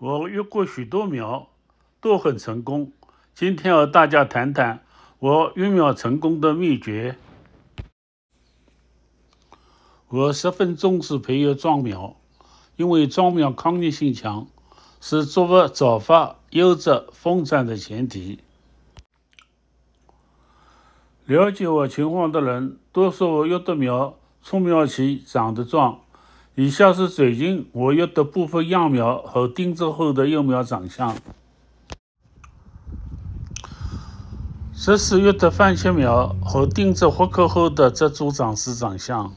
我育过许多苗，都很成功。今天和大家谈谈我育苗成功的秘诀。我十分重视培育壮苗，因为壮苗抗逆性强，是作物早发、优质、丰产的前提。了解我情况的人都说我育的苗出苗期长得壮。以下是最近我育的部分秧苗和定植后的幼苗长相。十四月的番茄苗和定植活棵后的植株长势长相。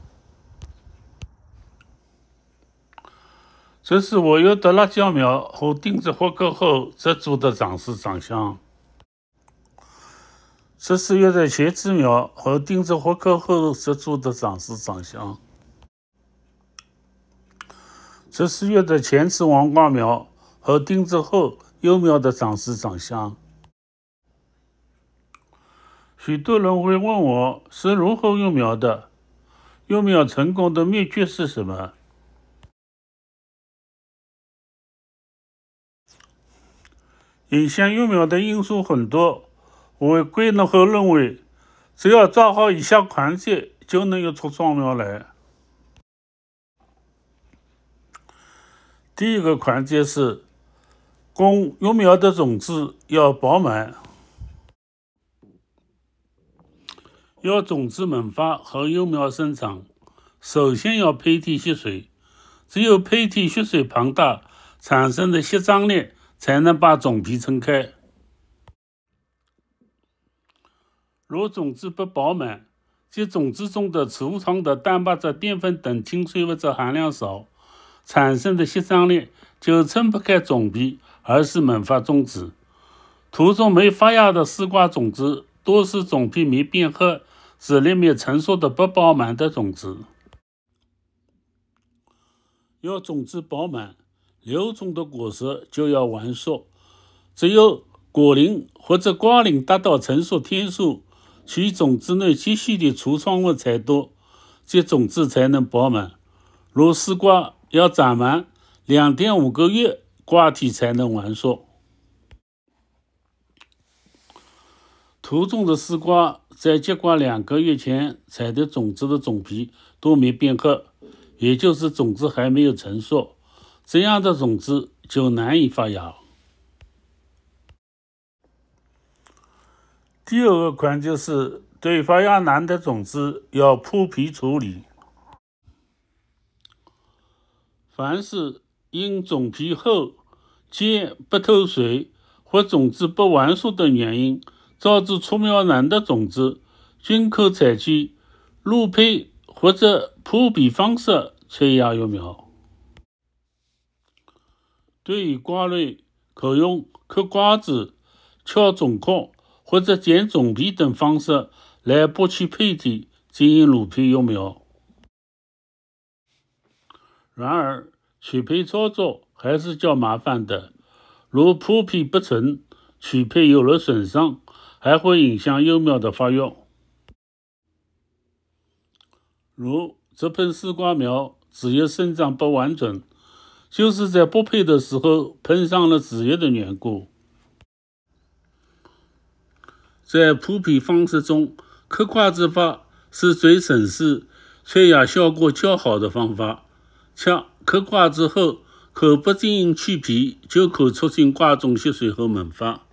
十四月的辣椒苗和定植活棵后植株的长势长相。十四月的茄子苗和定植活棵后植株的长势长相。十四月的前池黄瓜苗和丁字后幼苗的长势长相。许多人会问我是如何育苗的，育苗成功的秘诀是什么？影响育苗的因素很多，我归纳后认为，只要抓好以下环节，就能育出壮苗来。第一个环节是，供幼苗的种子要饱满。要种子萌发和幼苗生长，首先要胚体吸水。只有胚体吸水庞大，产生的吸张力才能把种皮撑开。若种子不饱满，即种子中的储藏的蛋白质、淀粉等亲水物质含量少。产生的吸胀力就撑不开种皮，而是萌发种子。途中没发芽的丝瓜种子，都是种皮没变黑、籽粒没成熟的不饱满的种子。要种子饱满，留种的果实就要完熟。只有果龄或者瓜龄达到成熟天数，其种子内积蓄的储藏物才多，即种子才能饱满。如丝瓜。要长满两点五个月，瓜体才能完硕。图中的丝瓜在结瓜两个月前采的种子的种皮都没变褐，也就是种子还没有成熟，这样的种子就难以发芽。第二个环节就是，对发芽难的种子要破皮处理。凡是因种皮厚、尖不透水或种子不完熟等原因，造致出苗难的种子，均可采取露胚或者铺皮方式催芽育苗。对于瓜类，可用嗑瓜子、敲种壳或者剪种皮等方式来剥去胚体，进行露胚育苗。然而，取胚操作还是较麻烦的。如铺胚不成，取胚有了损伤，还会影响幼苗的发育。如直盆丝瓜苗子叶生长不完整，就是在剥胚的时候碰上了子叶的缘故。在铺皮方式中，嗑瓜子法是最省事、催芽效果较好的方法。切嗑瓜子后，可不行去皮，就可促进瓜种吸水和萌发。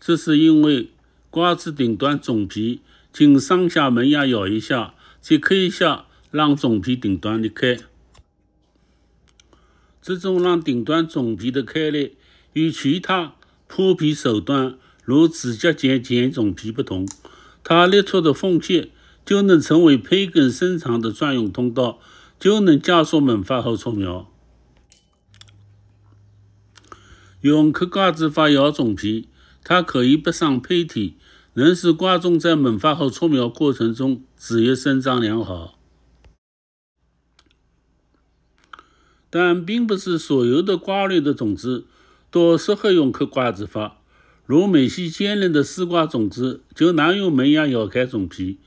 这是因为瓜子顶端种皮仅上下门牙咬一下、再刻一下，让种皮顶端裂开。这种让顶端种皮的开裂，与其他破皮手段（如指甲剪剪种皮）不同，它裂出的缝隙。就能成为胚根生长的专用通道，就能加速萌发和出苗。用嗑瓜子发芽种皮，它可以不伤胚体，能使瓜种在萌发和出苗过程中自叶生长良好。但并不是所有的瓜类的种子都适合用嗑瓜子发，如美西坚韧的丝瓜种子就难用门牙咬开种皮。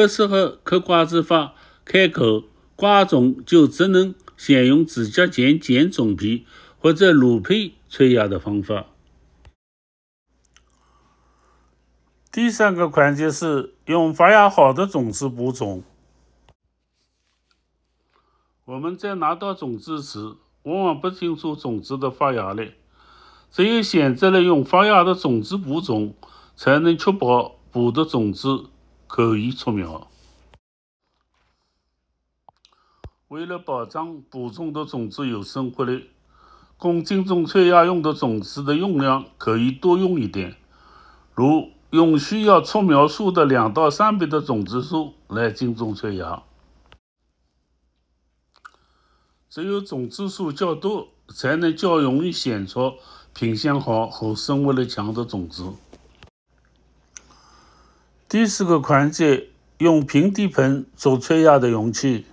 不适合嗑瓜子发开口瓜种，就只能选用指甲剪剪种皮或者鲁胚催芽的方法。第三个环节是用发芽好的种子补种。我们在拿到种子时，往往不清楚种子的发芽率，只有选择了用发芽的种子补种，才能确保补的种子。可以出苗。为了保障播种的种子有生活力，精种催芽用的种子的用量可以多用一点，如用需要出苗数的两到三倍的种子数来精种催芽。只有种子数较多，才能较容易显出品相好和生活力强的种子。第四个环节，用平底盆做催芽的容器。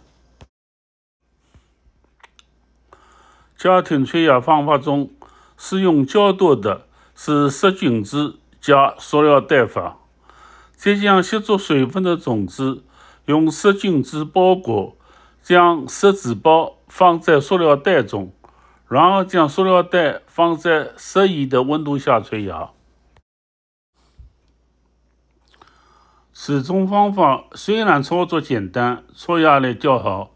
家庭催芽方法中，使用较多的是湿菌纸加塑料袋法。再将吸足水分的种子用湿菌纸包裹，将湿纸包放在塑料袋中，然后将塑料袋放在适宜的温度下催芽。此种方法虽然操作简单，出芽率较好，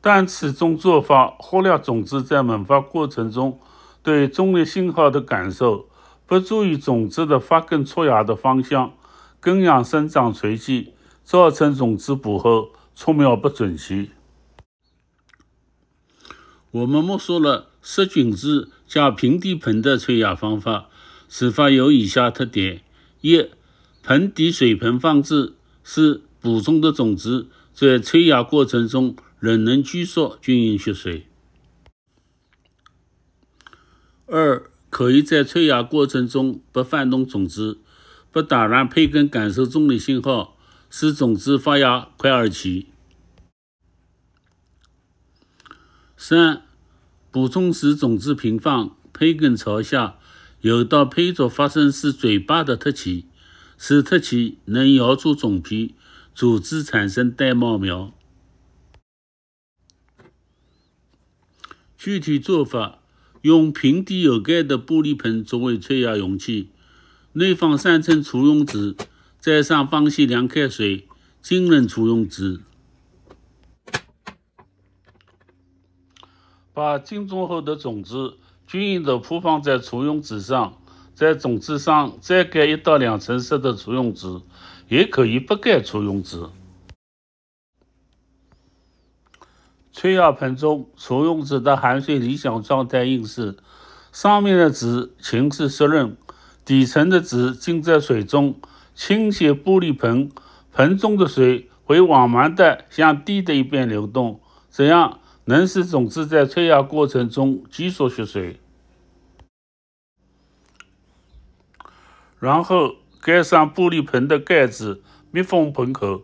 但此种做法忽略种子在萌发过程中对重力信号的感受，不注意种子的发根出芽的方向，根养生长随机，造成种子补后出苗不整齐。我们摸索了湿菌丝加平底盆的催芽方法，此法有以下特点：一、盆底水盆放置，使补充的种子在催芽过程中仍能拘续均匀吸水。二、可以在催芽过程中不翻动种子，不打乱胚根感受重力信号，使种子发芽快而齐。三、补充时种子平放，胚根朝下，有到胚轴发生时嘴巴的凸起。使特气能摇出种皮，组织产生玳帽苗。具体做法：用平底有盖的玻璃盆作为催芽容器，内放三层粗用纸，再上方系凉开水浸润粗用纸，把浸种后的种子均匀的铺放在粗用纸上。在种子上再盖一到两层色的除用纸，也可以不盖除用纸。催芽盆中除用纸的含水理想状态应是：上面的纸晴是湿润，底层的纸浸在水中。倾斜玻璃盆，盆中的水会缓慢地向低的一边流动，这样能使种子在催芽过程中急速吸水。然后盖上玻璃盆的盖子，密封盆口。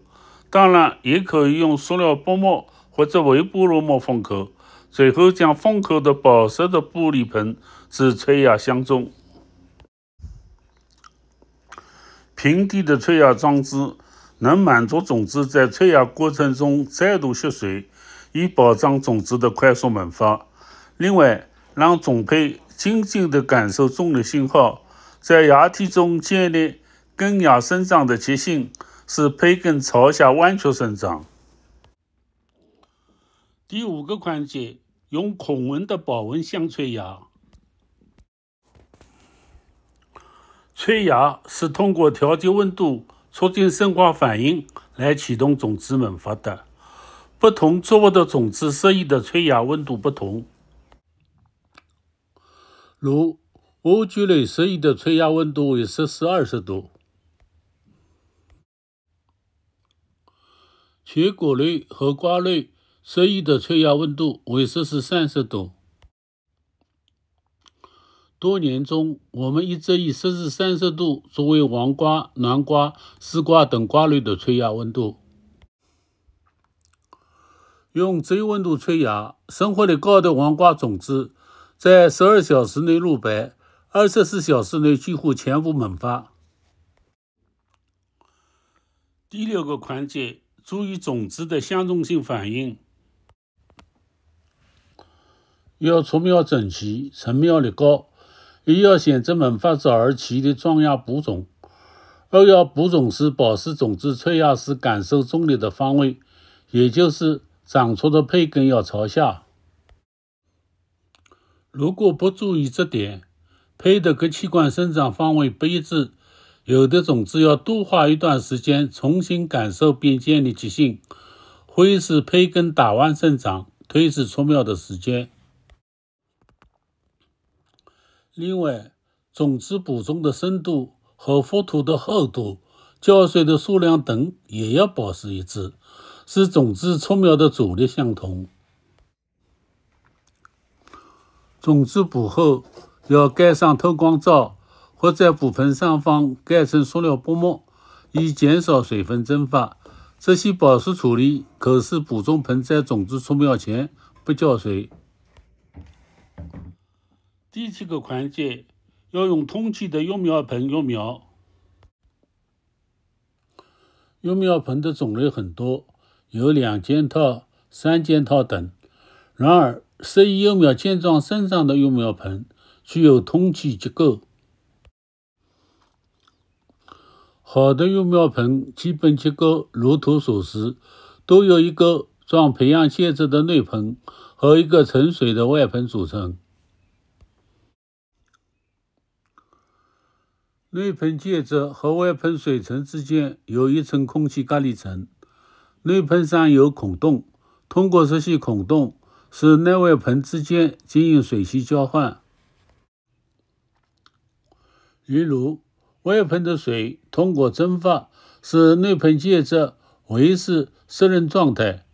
当然，也可以用塑料薄膜或者微波炉膜封口。最后，将封口的保湿的玻璃盆置催芽箱中。平地的催芽装置能满足种子在催芽过程中再度吸水，以保障种子的快速萌发。另外，让种胚静静地感受重力信号。在芽体中建立根芽生长的极性，使胚根朝下弯曲生长。第五个环节，用孔纹的保温箱催芽。催芽是通过调节温度，促进生化反应来启动种子萌发的。不同作物的种子适宜的催芽温度不同，如。莴苣类适宜的催芽温度为摄氏二十度，茄果类和瓜类适宜的催芽温度为摄氏三十度。多年中，我们一直以摄氏三十度作为黄瓜、南瓜、丝瓜等瓜类的催芽温度。用这一温度催芽，生活的高的黄瓜种子在十二小时内露白。二十四小时内几乎全部萌发。第六个环节，注意种子的相中性反应。要出苗整齐，成苗率高。一要选择萌发早而齐的壮芽补种；二要补种时保持种子催芽时感受重力的方位，也就是长出的胚根要朝下。如果不注意这点，胚的各器官生长方位不一致，有的种子要多花一段时间重新感受并建立极性，会使胚根打弯生长，推迟出苗的时间。另外，种子补种的深度和覆土的厚度、浇水的数量等也要保持一致，使种子出苗的阻力相同。种子补后。要盖上透光罩，或在补盆上方盖上塑料薄膜，以减少水分蒸发。这些保湿处理可是补种盆栽种子出苗前不浇水。第七个环节要用通气的育苗盆育苗。育苗盆的种类很多，有两件套、三件套等。然而适宜幼苗健壮生长的育苗盆。具有通气结构，好的育苗盆基本结构如图所示，都有一个装培养介质的内盆和一个盛水的外盆组成。内盆介质和外盆水层之间有一层空气隔离层，内盆上有孔洞，通过这些孔洞使内外盆之间进行水汽交换。例如，外盆的水通过蒸发使内盆介质维持湿润状态。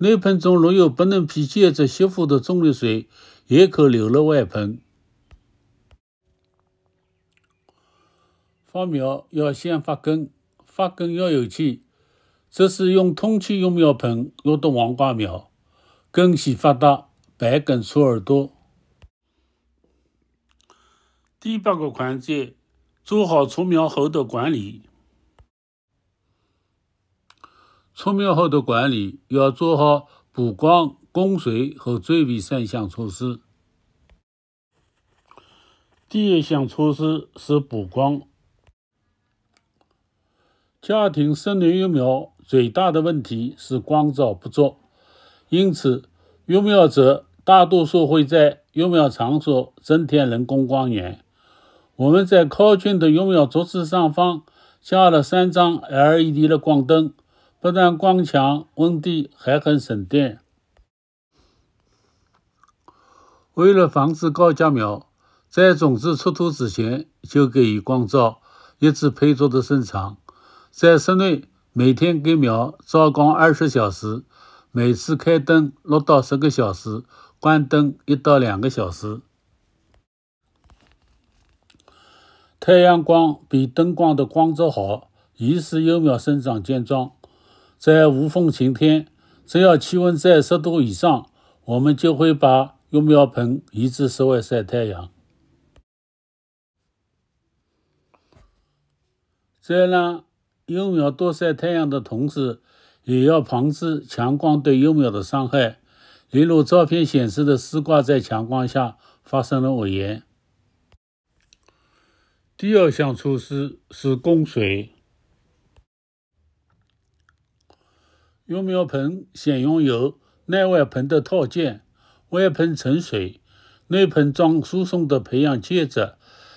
内盆中如有不能被介质吸附的重力水，也可流入外盆。发苗要先发根，发根要有气，这是用通气育苗盆挪的黄瓜苗，根系发达，白根粗而多。第八个环节。做好出苗后的管理。出苗后的管理要做好补光、供水和追肥三项措施。第一项措施是补光。家庭森林育苗最大的问题是光照不足，因此育苗者大多数会在育苗场所增添人工光源。我们在靠近的用药桌子上方加了三张 LED 的光灯，不但光强、温低，还很省电。为了防止高架苗，在种子出土之前就给予光照，一直配着的生长。在室内每天给苗照光二十小时，每次开灯六到十个小时，关灯一到两个小时。太阳光比灯光的光照好，于时幼苗生长健壮。在无风晴天，只要气温在十度以上，我们就会把幼苗盆移至室外晒太阳。在让幼苗多晒太阳的同时，也要防止强光对幼苗的伤害，例如照片显示的丝瓜在强光下发生了萎蔫。第二项措施是供水。育苗盆选用有内外盆的套件，外盆盛水，内盆装疏松的培养介质，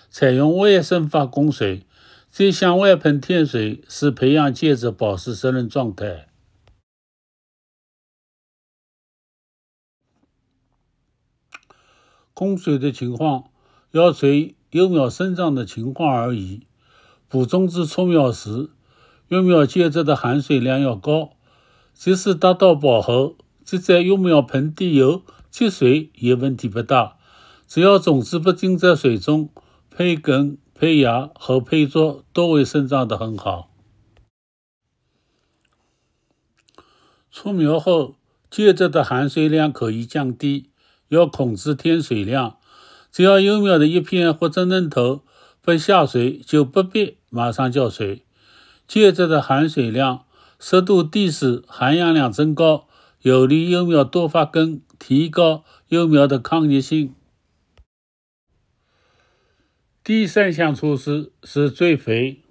采用外生法供水。再向外盆添水，使培养介质保持湿润状态。供水的情况要随。幼苗生长的情况而已。补种子出苗时，幼苗介质的含水量要高，即使达到饱和，即在幼苗盆底有积水也问题不大。只要种子不浸在水中，胚根、胚芽和胚珠都会生长得很好。出苗后，介质的含水量可以降低，要控制添水量。只要幼苗的一片或者嫩头不下水，就不必马上浇水。介质的含水量、湿度、地势、含氧量增高，有利幼苗多发根，提高幼苗的抗逆性。第三项措施是最肥。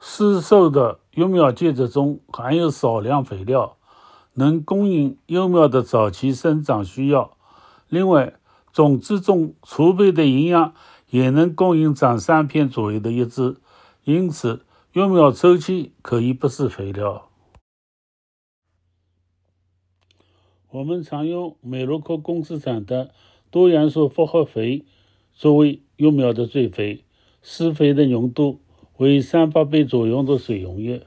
施瘦的幼苗介质中含有少量肥料。能供应幼苗的早期生长需要，另外种子中储备的营养也能供应长三片左右的叶子，因此幼苗周期可以不施肥料。我们常用美罗克公司产的多元素复合肥作为幼苗的追肥，施肥的浓度为三八倍左右的水溶液。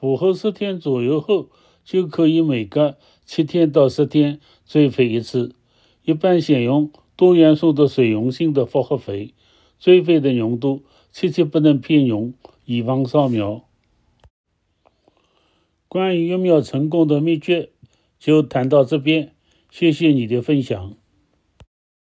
补后十天左右后，就可以每隔七天到十天追肥一次。一般选用多元素的水溶性的复合肥，追肥的浓度切记不能偏浓，以防烧苗。关于育苗成功的秘诀，就谈到这边。谢谢你的分享。